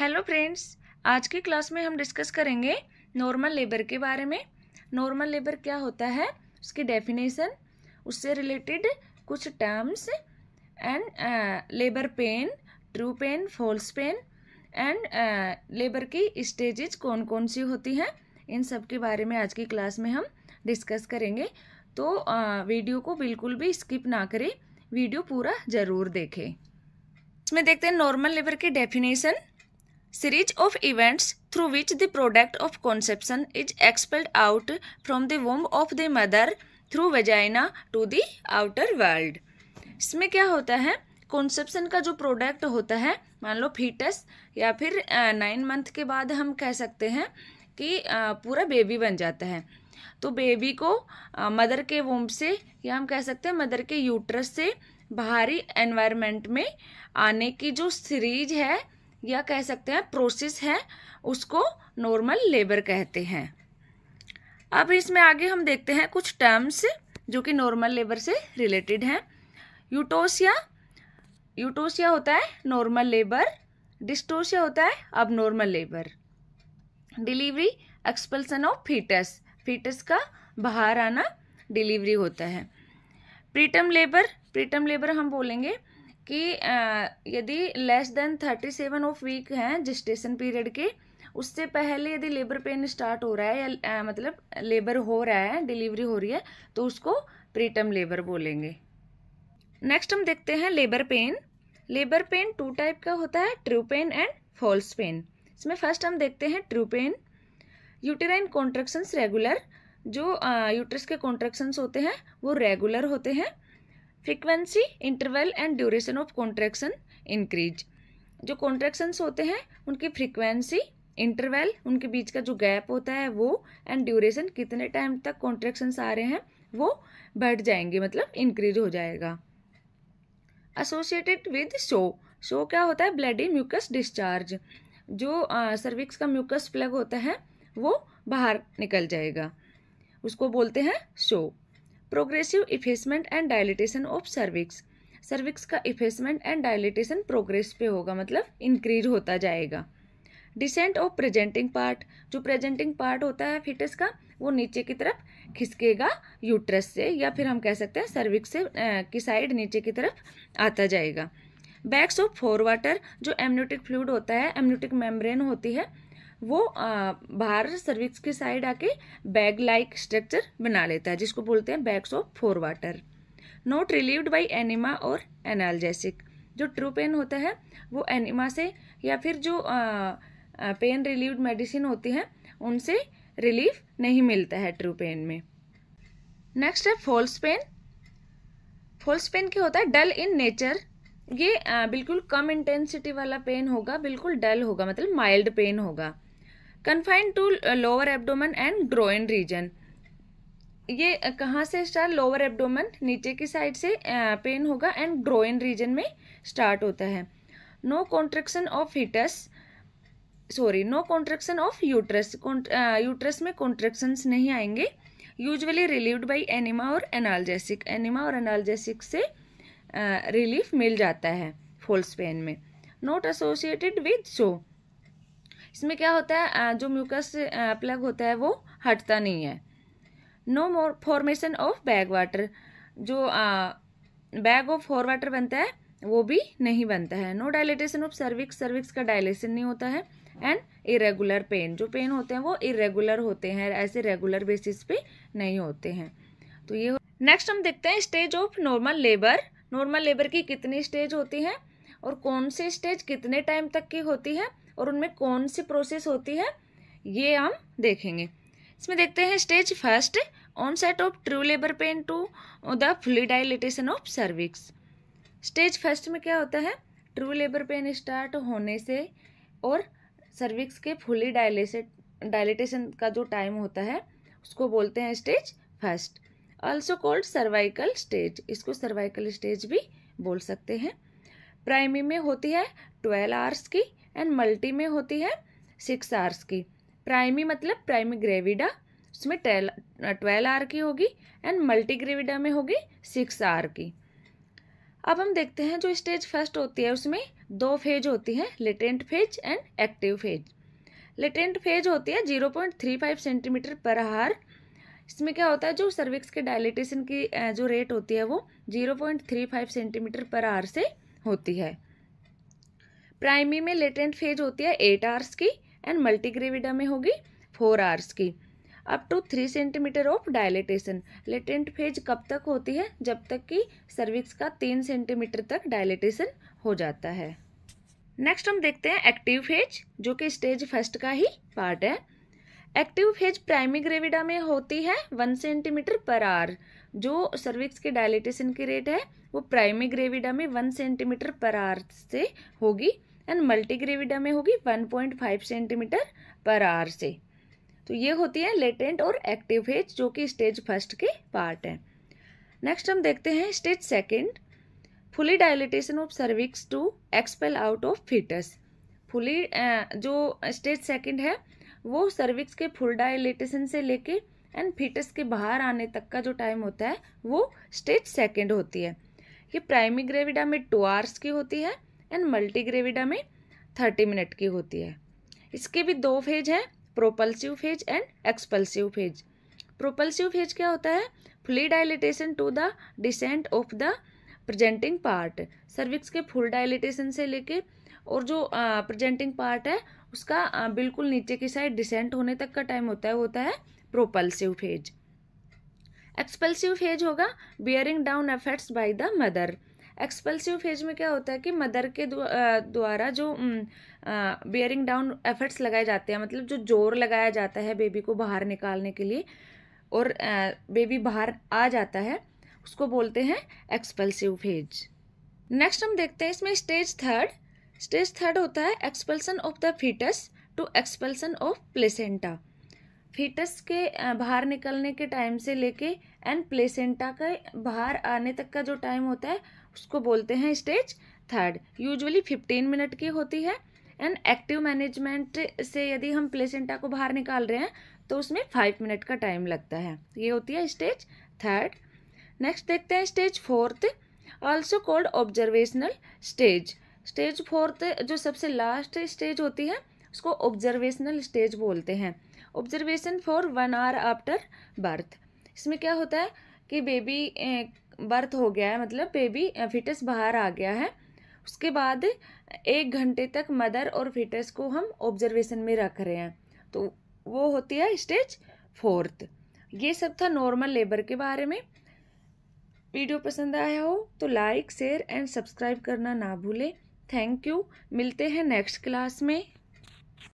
hello friends आज की class में हम डिस्कस करेंगे नॉर्मल लेबर के बारे में नॉर्मल लेबर क्या होता है उसकी डेफिनेशन उससे रिलेटेड कुछ terms and labour pain true pain false pain and labour की स्टेजेस कौन कौन सी होती हैं इन सब के बारे में आज की क्लास में हम डिस्कस करेंगे तो वीडियो uh, को बिल्कुल भी स्किप ना करें वीडियो पूरा ज़रूर देखें इसमें देखते हैं नॉर्मल लेबर की definition series of events through which the product of conception is expelled out from the womb of the mother through vagina to the outer world इसमें क्या होता है कॉन्सेप्शन का जो प्रोडक्ट होता है मान लो फीटस या फिर नाइन मंथ के बाद हम कह सकते हैं कि पूरा बेबी बन जाता है तो बेबी को मदर के वोम से या हम कह सकते हैं मदर के यूट्रस से बाहरी एनवायरनमेंट में आने की जो सीरीज है या कह सकते हैं प्रोसेस है उसको नॉर्मल लेबर कहते हैं अब इसमें आगे हम देखते हैं कुछ टर्म्स जो कि नॉर्मल लेबर से रिलेटेड हैं यूटोसिया यूटोसिया होता है नॉर्मल लेबर डिस्टोसिया होता है अब normal labour delivery expulsion of foetus foetus का बाहर आना डिलीवरी होता है प्रीटम लेबर प्रीटम लेबर हम बोलेंगे कि यदि less than thirty seven of week हैं जिस्टेशन पीरियड के उससे पहले यदि लेबर पेन स्टार्ट हो रहा है या मतलब लेबर हो रहा है डिलीवरी हो रही है तो उसको प्रीटम लेबर बोलेंगे नेक्स्ट हम देखते हैं labour pain labour pain two type का होता है true pain and false pain इसमें फर्स्ट हम देखते हैं true pain uterine contractions regular जो यूट्रस के कॉन्ट्रैक्शंस होते हैं वो रेगुलर होते हैं frequency interval and duration of contraction increase जो कॉन्ट्रैक्शंस होते हैं उनकी फ्रिक्वेंसी इंटरवल उनके बीच का जो गैप होता है वो एंड ड्यूरेशन कितने टाइम तक कॉन्ट्रैक्शंस आ रहे हैं वो बढ़ जाएंगे मतलब इंक्रीज हो जाएगा एसोसिएटेड विद शो शो क्या होता है ब्लडी म्यूकस डिस्चार्ज जो सर्विक्स का म्यूकस प्लग होता है वो बाहर निकल जाएगा उसको बोलते हैं show progressive effacement and dilatation of cervix cervix का इफेसमेंट एंड डायलिटेशन प्रोग्रेस पे होगा मतलब इंक्रीज होता जाएगा डिसेंट ऑफ प्रेजेंटिंग पार्ट जो प्रेजेंटिंग पार्ट होता है फिटस का वो नीचे की तरफ खिसकेगा यूट्रस से या फिर हम कह सकते हैं सर्विक्स से की साइड नीचे की तरफ आता जाएगा बैक्स ऑफ फोर वाटर जो एम्यूटिक फ्लूड होता है एम्यूटिक मेम्ब्रेन होती है वो बाहर सर्विक्स की साइड आके बैग लाइक स्ट्रक्चर बना लेता है जिसको बोलते हैं bags of fore water not relieved by enema और एनाल्जेसिक जो ट्रू पेन होता है वो एनिमा से या फिर जो पेन रिलीव्ड मेडिसिन होती है उनसे रिलीफ नहीं मिलता है ट्रू पेन में नेक्स्ट है फॉल्स पेन फॉल्स पेन क्या होता है डल इन नेचर ये आ, बिल्कुल कम इंटेंसिटी वाला पेन होगा बिल्कुल डल होगा मतलब माइल्ड पेन होगा confined to lower abdomen and groin region ये uh, कहाँ से स्टार्ट लोअर एब्डोमन नीचे की साइड से पेन uh, होगा एंड ग्रोइन रीजन में स्टार्ट होता है नो कॉन्ट्रेक्शन ऑफ हिटस sorry no contraction of uterus uterus में कॉन्ट्रेक्शंस नहीं आएंगे यूजुअली रिलीव्ड बाय एनिमा और एनाल्जेसिक एनिमा और एनाल्जेसिक से रिलीफ uh, मिल जाता है फॉल्स पेन में नॉट एसोसिएटेड विद शो इसमें क्या होता है जो म्यूकस प्लग होता है वो हटता नहीं है no more formation of bag water जो बैग ऑफ फॉर वाटर बनता है वो भी नहीं बनता है no dilatation of cervix cervix का डायलेशन नहीं होता है एंड इरेगुलर पेन जो पेन होते हैं वो इरेगुलर होते हैं ऐसे रेगुलर बेसिस पे नहीं होते हैं तो ये नेक्स्ट हम देखते हैं stage of normal labour normal labour की कितनी स्टेज होती है और कौन सी स्टेज कितने टाइम तक की होती है और उनमें कौन सी प्रोसेस होती है ये हम देखेंगे इसमें देखते हैं stage first onset of true labour pain to the dilatation of cervix stage first में क्या होता है ट्रू लेबर पेन स्टार्ट होने से और सर्विक्स के फुली डायलेसेट डायलिटेशन का जो टाइम होता है उसको बोलते हैं stage first also called cervical stage इसको सर्वाइकल स्टेज भी बोल सकते हैं प्राइमरी में होती है ट्वेल्व आवर्स की एंड मल्टी में होती है सिक्स आर्स की प्राइमी मतलब प्राइमी ग्रेविडा उसमें टेल ट्वेल्व आर की होगी एंड मल्टी ग्रेविडा में होगी सिक्स आर की अब हम देखते हैं जो स्टेज फर्स्ट होती है उसमें दो फेज होती है latent phase and active phase latent phase होती है zero point three five centimetre per hour इसमें क्या होता है जो सर्विक्स के डायलिटेशन की जो रेट होती है वो zero point three five centimetre per hour से होती है प्राइमरी में लेटेंट फेज होती है एट आवर्स की एंड मल्टीग्रेविडा में होगी फोर आवर्स की up to three centimetre of dilatation latent phase कब तक होती है जब तक कि सर्विक्स का तीन सेंटीमीटर तक डायलेटेशन हो जाता है नेक्स्ट हम देखते हैं एक्टिव फेज जो कि स्टेज फर्स्ट का ही पार्ट है एक्टिव फेज प्राइमी ग्रेविडा में होती है वन सेंटीमीटर पर आर जो सर्विक्स के डायलिटेशन की रेट है वो प्राइमी ग्रेविडा में वन सेंटीमीटर पर आर से होगी एंड मल्टीग्रेविडा में होगी 1.5 सेंटीमीटर पर आर से तो ये होती है लेटेंट और एक्टिव फेज जो कि स्टेज फर्स्ट के पार्ट हैं नेक्स्ट हम देखते हैं stage second fully dilatation of cervix to expel out of foetus fully जो स्टेज सेकेंड है वो सर्विक्स के फुल डायलिटेशन से लेके एंड फिटस के बाहर आने तक का जो टाइम होता है वो स्टेज सेकेंड होती है ये प्राइमी ग्रेविडा में टू आवर्स की होती है एंड मल्टीग्रेविडा में थर्टी मिनट की होती है इसके भी दो फेज हैं propulsive phase and expulsive phase propulsive phase क्या होता है fully dilatation to the descent of the presenting part cervix के फुल डायलिटेशन से लेके और जो प्रजेंटिंग पार्ट है उसका uh, बिल्कुल नीचे की साइड डिसेंट होने तक का टाइम होता है होता है प्रोपल्सिव फेज एक्सपल्सिव फेज होगा bearing down efforts by the mother expulsive phase में क्या होता है कि मदर के द्वारा जो बियरिंग डाउन एफर्ट्स लगाए जाते हैं मतलब जो जोर लगाया जाता है बेबी को बाहर निकालने के लिए और बेबी बाहर आ जाता है उसको बोलते हैं एक्सपल्सिव फेज नेक्स्ट हम देखते हैं इसमें स्टेज थर्ड स्टेज थर्ड होता है expulsion of the foetus to expulsion of placenta foetus के बाहर निकलने के टाइम से लेके एंड प्लेसेंटा के बाहर आने तक का जो टाइम होता है उसको बोलते हैं stage third usually fifteen minute की होती है एंड एक्टिव मैनेजमेंट से यदि हम प्लेसेंटा को बाहर निकाल रहे हैं तो उसमें फाइव मिनट का टाइम लगता है ये होती है स्टेज थर्ड नेक्स्ट देखते हैं stage fourth also called observational stage stage fourth जो सबसे लास्ट स्टेज होती है उसको ऑब्जर्वेशनल स्टेज बोलते हैं observation for one hour after birth इसमें क्या होता है कि बेबी बर्थ हो गया है मतलब बेबी फिटस बाहर आ गया है उसके बाद एक घंटे तक मदर और फिटस को हम ऑब्जर्वेशन में रख रहे हैं तो वो होती है स्टेज फोर्थ ये सब था नॉर्मल लेबर के बारे में वीडियो पसंद आया हो तो लाइक शेयर एंड सब्सक्राइब करना ना भूलें थैंक यू मिलते हैं नेक्स्ट क्लास में